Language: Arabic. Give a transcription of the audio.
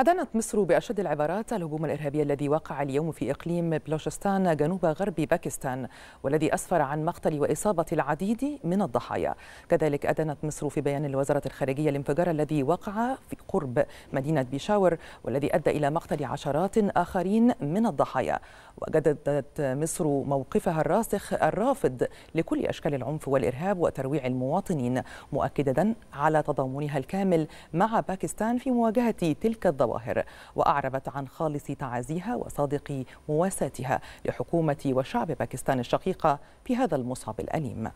أدانت مصر بأشد العبارات الهجوم الإرهابي الذي وقع اليوم في إقليم بلوشستان جنوب غرب باكستان والذي أسفر عن مقتل وإصابة العديد من الضحايا كذلك أدانت مصر في بيان الوزارة الخارجية الانفجار الذي وقع في قرب مدينة بيشاور والذي أدى إلى مقتل عشرات آخرين من الضحايا وجددت مصر موقفها الراسخ الرافض لكل أشكال العنف والإرهاب وترويع المواطنين مؤكدة على تضامنها الكامل مع باكستان في مواجهة تلك الضوابط الظواهر وأعربت عن خالص تعازيها وصادق مواساتها لحكومة وشعب باكستان الشقيقة في هذا المصعب الأليم